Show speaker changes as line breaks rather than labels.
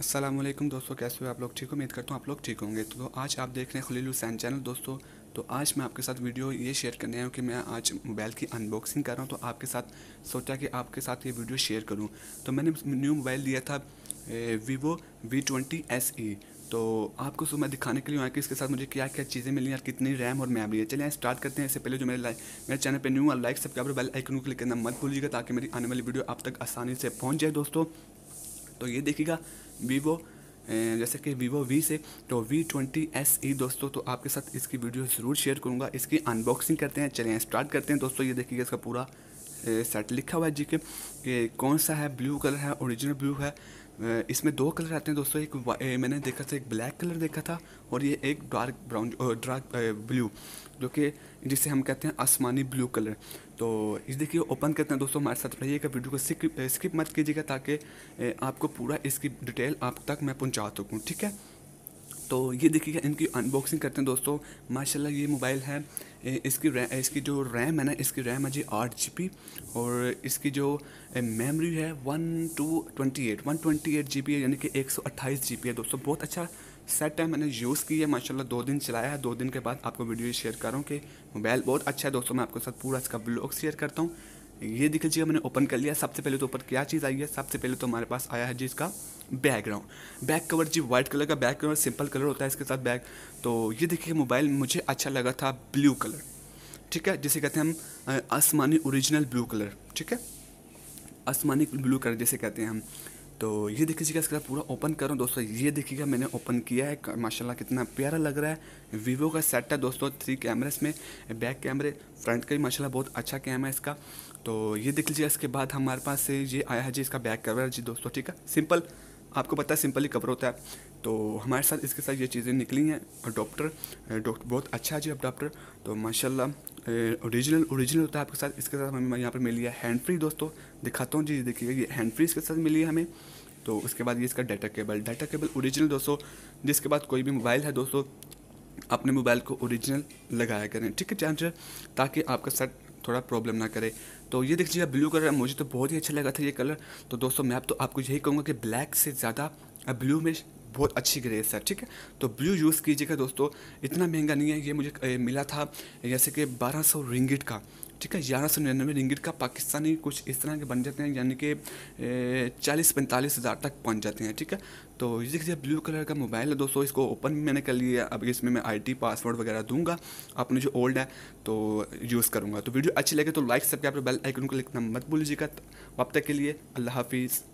असलम दोस्तों कैसे हो आप लोग ठीक हो उम्मीद करता हूँ आप लोग ठीक होंगे तो आज आप देख रहे हैं खलील हुसैन चैनल दोस्तों तो आज मैं आपके साथ वीडियो ये शेयर करने आया हूँ कि मैं आज मोबाइल की अनबॉक्सिंग कर रहा हूँ तो आपके साथ सोचा कि आपके साथ ये वीडियो शेयर करूँ तो मैंने न्यू मोबाइल लिया था Vivo V twenty S E तो आपको सुबह मैं दिखाने के लिए आया कि इसके साथ मुझे क्या क्या चीज़ें मिली और कितनी रैम और मैमरी है चलिए स्टार्ट करते हैं इससे पहले जो मेरे लाइक मेरे चैनल पर न्यू और लाइक सब्सक्राइब बेल आइकन को क्लिक करना मत भूलिएगा ताकि मेरी आने वाली वीडियो आप तक आसानी से पहुँच जाए दोस्तों तो ये देखिएगा वीवो जैसे कि वीवो वी से तो वी ट्वेंटी एस ई दोस्तों तो आपके साथ इसकी वीडियो ज़रूर शेयर करूँगा इसकी अनबॉक्सिंग करते हैं चलें स्टार्ट करते हैं दोस्तों ये देखिएगा इसका पूरा सेट लिखा हुआ है जी के कौन सा है ब्लू कलर है ओरिजिनल ब्लू है इसमें दो कलर आते हैं दोस्तों एक मैंने देखा था एक ब्लैक कलर देखा था और ये एक डार्क ब्राउन डार्क ब्लू जो कि जिसे हम कहते हैं आसमानी ब्लू कलर तो इस देखिए ओपन करते हैं दोस्तों हमारे साथ रहिएगा वीडियो को स्किप स्किप मत कीजिएगा ताकि आपको पूरा इसकी डिटेल आप तक मैं पहुंचा सकूँ ठीक है तो ये देखिएगा इनकी अनबॉक्सिंग करते हैं दोस्तों माशाल्लाह ये मोबाइल है इसकी रैम इसकी जो रैम है ना इसकी रैम है जी आठ जी और इसकी जो मेमोरी है one two twenty eight one twenty eight G है यानी कि एक सौ अट्ठाईस जी है दोस्तों बहुत अच्छा सेट है मैंने यूज़ की है माशाल्लाह दो दिन चलाया है दो दिन के बाद आपको वीडियो शेयर कर रहा हूँ कि मोबाइल बहुत अच्छा है दोस्तों मैं आपके साथ पूरा इसका ब्लॉग शेयर करता हूँ ये दिख लीजिएगा मैंने ओपन कर लिया सबसे पहले तो ऊपर क्या चीज़ आई है सबसे पहले तो हमारे पास आया है जी इसका बैकग्राउंड बैक कवर जी वाइट कलर का बैक कवर सिंपल कलर होता है इसके साथ बैक तो ये देखिए मोबाइल मुझे अच्छा लगा था ब्लू कलर ठीक है जिसे कहते हैं हम आसमानी ओरिजिनल ब्लू कलर ठीक है आसमानी ब्लू कलर जिसे कहते हैं हम तो ये देख लीजिएगा इसका पूरा ओपन करो दोस्तों ये देखिएगा मैंने ओपन किया है माशाल्लाह कितना प्यारा लग रहा है वीवो का सेट है दोस्तों थ्री कैमरे में बैक कैमरे फ्रंट का भी माशाल्लाह बहुत अच्छा कैमरा है इसका तो ये देख लीजिएगा इसके बाद हमारे पास ये आया है जी इसका बैक कैमरा जी दोस्तों ठीक है सिंपल आपको पता है सिंपली कवर होता है तो हमारे साथ इसके साथ ये चीज़ें निकली हैं और डॉक्टर डॉक्टर बहुत अच्छा है जी अब डॉक्टर तो माशाल्लाह ओरिजिनल ओरिजिनल होता है आपके साथ इसके साथ हमें यहाँ पर मिली है हैंड फ्री दोस्तों दिखाता हूँ जी देखिए ये हैंड फ्री इसके साथ मिली है हमें तो उसके बाद ये इसका data cable data cable original दोस्तों जिसके बाद कोई भी मोबाइल है दोस्तों अपने मोबाइल को ओरिजिनल लगाया करें ठीक है चार्जर ताकि आपका सेट थोड़ा प्रॉब्लम ना करे तो ये देख लीजिए ब्लू कलर मुझे तो बहुत ही अच्छा लगा था ये कलर तो दोस्तों मैं आप तो आपको यही कहूँगा कि ब्लैक से ज़्यादा ब्लू में बहुत अच्छी ग्रेस है ठीक है तो ब्लू यूज़ कीजिएगा दोस्तों इतना महंगा नहीं है ये मुझे ए, मिला था जैसे कि बारह सौ रिंगिट का ठीक है ग्यारह सौ निन्यानवे रिंगिट का पाकिस्तानी कुछ इस तरह के बन जाते हैं यानी कि चालीस पैंतालीस हज़ार तक पहुंच जाते हैं ठीक है तो ये देखिए ब्लू कलर का मोबाइल है दोस्तों इसको ओपन भी मैंने कर लिया अब इसमें मैं टी पासवर्ड वगैरह दूंगा अपने जो ओल्ड है तो यूज़ करूँगा तो वीडियो अच्छी लगे तो लाइक सब्सक्राइब बेल आइकन को लिखना मत भूल लीजिएगा अब तक के लिए अल्लाह हाफिज़